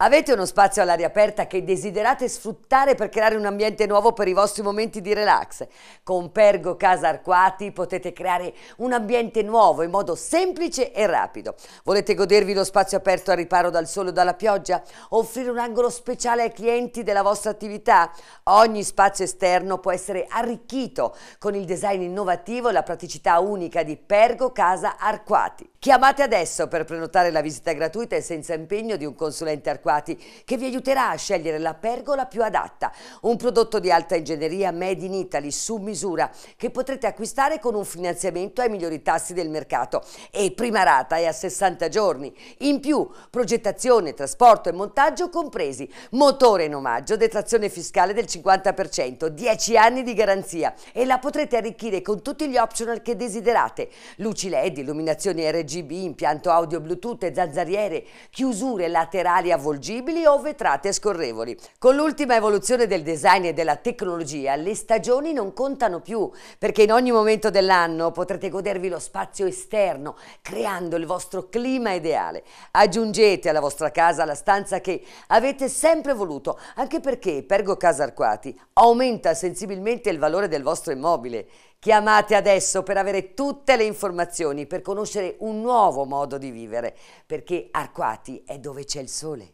Avete uno spazio all'aria aperta che desiderate sfruttare per creare un ambiente nuovo per i vostri momenti di relax? Con Pergo Casa Arquati potete creare un ambiente nuovo in modo semplice e rapido. Volete godervi lo spazio aperto a riparo dal sole o dalla pioggia? Offrire un angolo speciale ai clienti della vostra attività? Ogni spazio esterno può essere arricchito con il design innovativo e la praticità unica di Pergo Casa Arquati. Chiamate adesso per prenotare la visita gratuita e senza impegno di un consulente Arquati che vi aiuterà a scegliere la pergola più adatta, un prodotto di alta ingegneria made in Italy su misura che potrete acquistare con un finanziamento ai migliori tassi del mercato e prima rata è a 60 giorni. In più progettazione, trasporto e montaggio compresi, motore in omaggio, detrazione fiscale del 50%, 10 anni di garanzia e la potrete arricchire con tutti gli optional che desiderate, luci led, illuminazioni RG RGB, impianto audio Bluetooth e zanzariere, chiusure laterali avvolgibili o vetrate scorrevoli. Con l'ultima evoluzione del design e della tecnologia, le stagioni non contano più, perché in ogni momento dell'anno potrete godervi lo spazio esterno, creando il vostro clima ideale. Aggiungete alla vostra casa la stanza che avete sempre voluto, anche perché Pergo Casa Arquati aumenta sensibilmente il valore del vostro immobile. Chiamate adesso per avere tutte le informazioni, per conoscere un nuovo modo di vivere, perché Arquati è dove c'è il sole.